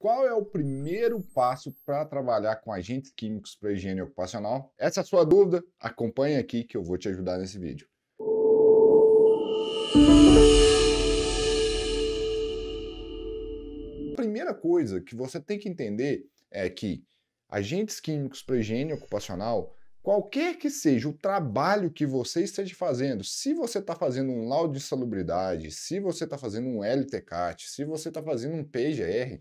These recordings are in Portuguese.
Qual é o primeiro passo para trabalhar com agentes químicos para higiene ocupacional? Essa é a sua dúvida? Acompanhe aqui que eu vou te ajudar nesse vídeo. A primeira coisa que você tem que entender é que agentes químicos para higiene ocupacional, qualquer que seja o trabalho que você esteja fazendo, se você está fazendo um laudo de salubridade, se você está fazendo um LTCAT, se você está fazendo um PGR,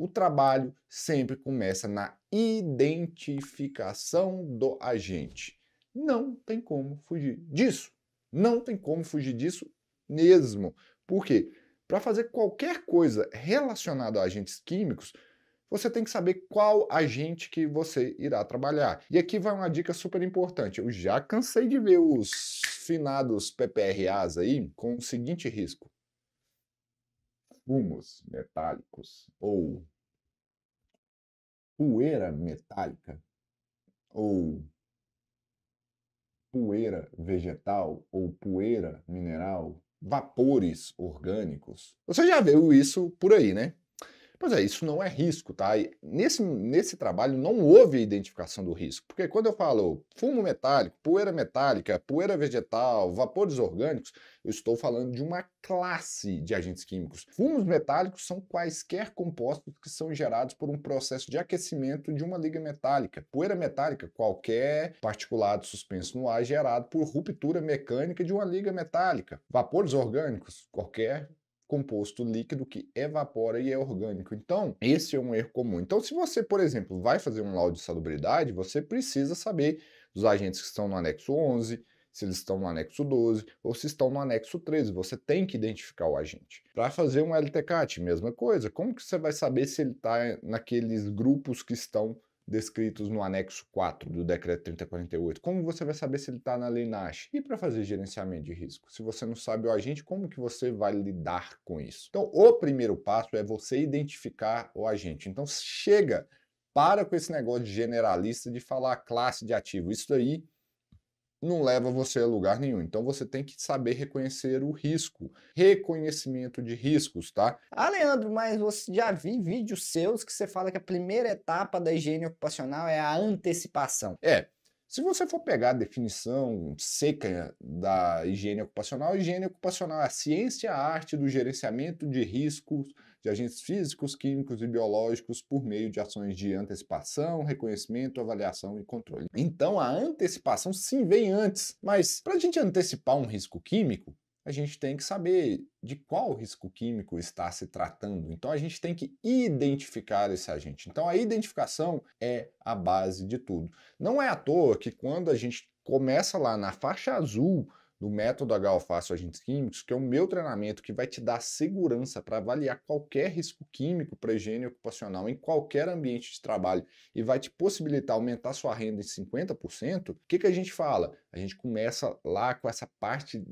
o trabalho sempre começa na identificação do agente. Não tem como fugir disso. Não tem como fugir disso mesmo. Por quê? Para fazer qualquer coisa relacionada a agentes químicos, você tem que saber qual agente que você irá trabalhar. E aqui vai uma dica super importante. Eu já cansei de ver os finados PPRAs aí com o seguinte risco fumos metálicos ou poeira metálica ou poeira vegetal ou poeira mineral, vapores orgânicos. Você já viu isso por aí, né? Pois é, isso não é risco, tá? E nesse, nesse trabalho não houve identificação do risco, porque quando eu falo fumo metálico, poeira metálica, poeira vegetal, vapores orgânicos, eu estou falando de uma classe de agentes químicos. Fumos metálicos são quaisquer compostos que são gerados por um processo de aquecimento de uma liga metálica. Poeira metálica, qualquer particulado suspenso no ar é gerado por ruptura mecânica de uma liga metálica. Vapores orgânicos, qualquer composto líquido que evapora e é orgânico. Então, esse é um erro comum. Então, se você, por exemplo, vai fazer um laudo de salubridade, você precisa saber dos agentes que estão no anexo 11, se eles estão no anexo 12 ou se estão no anexo 13. Você tem que identificar o agente. Para fazer um LTCAT, mesma coisa. Como que você vai saber se ele está naqueles grupos que estão descritos no anexo 4 do decreto 3048. Como você vai saber se ele está na lei NASH? E para fazer gerenciamento de risco? Se você não sabe o agente, como que você vai lidar com isso? Então, o primeiro passo é você identificar o agente. Então, chega, para com esse negócio de generalista de falar classe de ativo. Isso aí não leva você a lugar nenhum. Então você tem que saber reconhecer o risco, reconhecimento de riscos, tá? Ah, Leandro, mas você já vi vídeos seus que você fala que a primeira etapa da higiene ocupacional é a antecipação. É, se você for pegar a definição seca da higiene ocupacional, higiene ocupacional é a ciência e a arte do gerenciamento de riscos de agentes físicos, químicos e biológicos por meio de ações de antecipação, reconhecimento, avaliação e controle. Então a antecipação sim vem antes, mas para a gente antecipar um risco químico, a gente tem que saber de qual risco químico está se tratando. Então a gente tem que identificar esse agente. Então a identificação é a base de tudo. Não é à toa que quando a gente começa lá na faixa azul do método H-alface agentes químicos, que é o meu treinamento que vai te dar segurança para avaliar qualquer risco químico para higiene ocupacional em qualquer ambiente de trabalho e vai te possibilitar aumentar sua renda em 50%, o que, que a gente fala? A gente começa lá com essa parte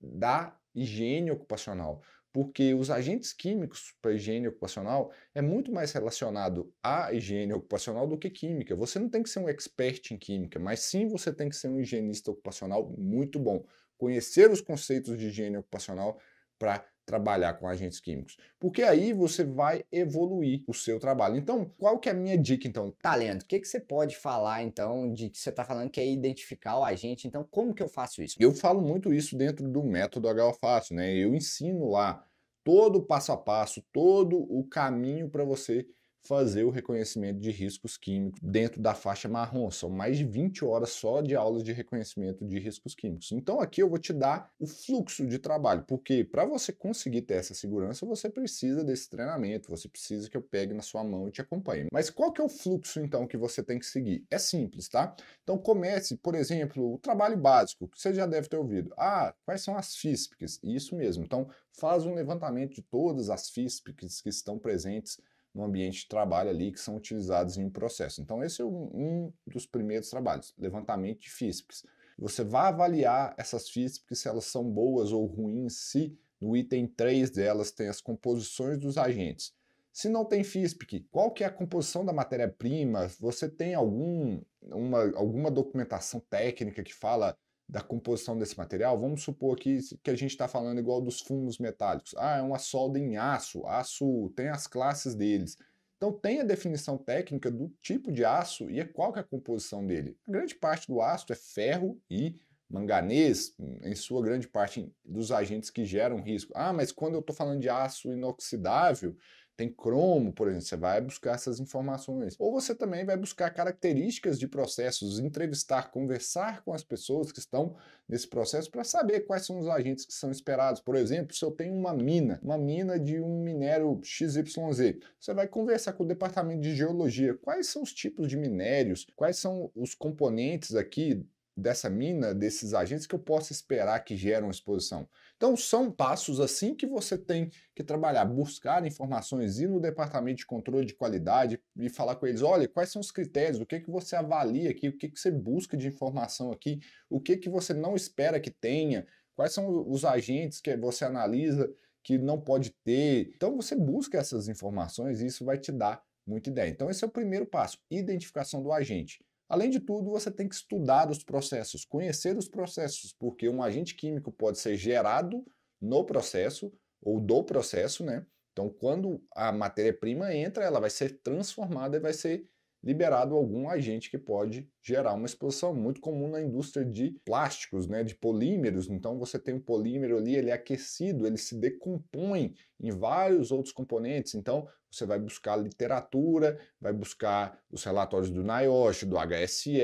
da higiene ocupacional porque os agentes químicos para higiene ocupacional é muito mais relacionado à higiene ocupacional do que química. Você não tem que ser um expert em química, mas sim você tem que ser um higienista ocupacional muito bom, conhecer os conceitos de higiene ocupacional para trabalhar com agentes químicos, porque aí você vai evoluir o seu trabalho. Então, qual que é a minha dica então? Tá, o que, que você pode falar então de que você está falando que é identificar o agente? Então, como que eu faço isso? Eu falo muito isso dentro do método HO né? Eu ensino lá todo o passo a passo, todo o caminho para você fazer o reconhecimento de riscos químicos dentro da faixa marrom. São mais de 20 horas só de aulas de reconhecimento de riscos químicos. Então aqui eu vou te dar o fluxo de trabalho, porque para você conseguir ter essa segurança, você precisa desse treinamento, você precisa que eu pegue na sua mão e te acompanhe. Mas qual que é o fluxo então que você tem que seguir? É simples, tá? Então comece, por exemplo, o trabalho básico, que você já deve ter ouvido. Ah, quais são as FISPICs? Isso mesmo. Então faz um levantamento de todas as FISPICs que estão presentes no ambiente de trabalho ali que são utilizados em um processo. Então, esse é um dos primeiros trabalhos, levantamento de FISPs. Você vai avaliar essas FISPs se elas são boas ou ruins, se no item 3 delas tem as composições dos agentes. Se não tem FISPIC, qual que é a composição da matéria-prima? Você tem algum, uma, alguma documentação técnica que fala da composição desse material, vamos supor que, que a gente está falando igual dos fumos metálicos. Ah, é uma solda em aço, aço tem as classes deles. Então tem a definição técnica do tipo de aço e é qual que é a composição dele. A grande parte do aço é ferro e manganês, em sua grande parte dos agentes que geram risco. Ah, mas quando eu estou falando de aço inoxidável, tem cromo, por exemplo, você vai buscar essas informações. Ou você também vai buscar características de processos, entrevistar, conversar com as pessoas que estão nesse processo para saber quais são os agentes que são esperados. Por exemplo, se eu tenho uma mina, uma mina de um minério XYZ, você vai conversar com o departamento de geologia, quais são os tipos de minérios, quais são os componentes aqui dessa mina, desses agentes que eu posso esperar que geram exposição. Então são passos assim que você tem que trabalhar, buscar informações, ir no departamento de controle de qualidade e falar com eles, olha, quais são os critérios, o que que você avalia aqui, o que que você busca de informação aqui, o que que você não espera que tenha, quais são os agentes que você analisa que não pode ter. Então você busca essas informações e isso vai te dar muita ideia. Então esse é o primeiro passo, identificação do agente. Além de tudo, você tem que estudar os processos, conhecer os processos, porque um agente químico pode ser gerado no processo ou do processo, né? Então, quando a matéria-prima entra, ela vai ser transformada e vai ser liberado algum agente que pode gerar uma exposição muito comum na indústria de plásticos, né, de polímeros. Então você tem um polímero ali, ele é aquecido, ele se decompõe em vários outros componentes. Então você vai buscar literatura, vai buscar os relatórios do NIOSH, do HSE,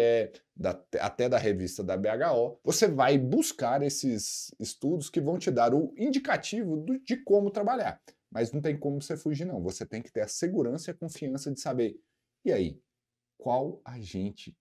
da, até da revista da BHO. Você vai buscar esses estudos que vão te dar o indicativo do, de como trabalhar. Mas não tem como você fugir, não. Você tem que ter a segurança e a confiança de saber. E aí, qual agente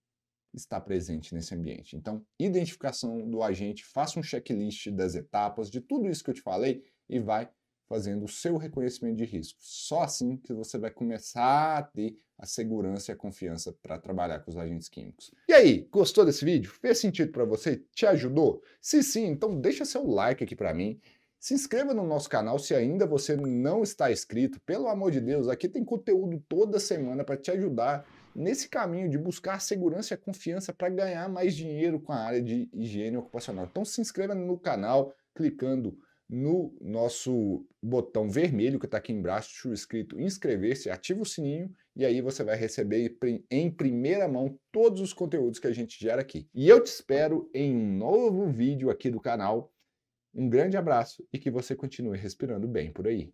está presente nesse ambiente. Então, identificação do agente, faça um checklist das etapas, de tudo isso que eu te falei e vai fazendo o seu reconhecimento de risco. Só assim que você vai começar a ter a segurança e a confiança para trabalhar com os agentes químicos. E aí, gostou desse vídeo? Fez sentido para você? Te ajudou? Se sim, então deixa seu like aqui para mim. Se inscreva no nosso canal se ainda você não está inscrito. Pelo amor de Deus, aqui tem conteúdo toda semana para te ajudar nesse caminho de buscar segurança e confiança para ganhar mais dinheiro com a área de higiene ocupacional. Então se inscreva no canal clicando no nosso botão vermelho que está aqui embaixo escrito inscrever-se, ativa o sininho e aí você vai receber em primeira mão todos os conteúdos que a gente gera aqui. E eu te espero em um novo vídeo aqui do canal. Um grande abraço e que você continue respirando bem por aí.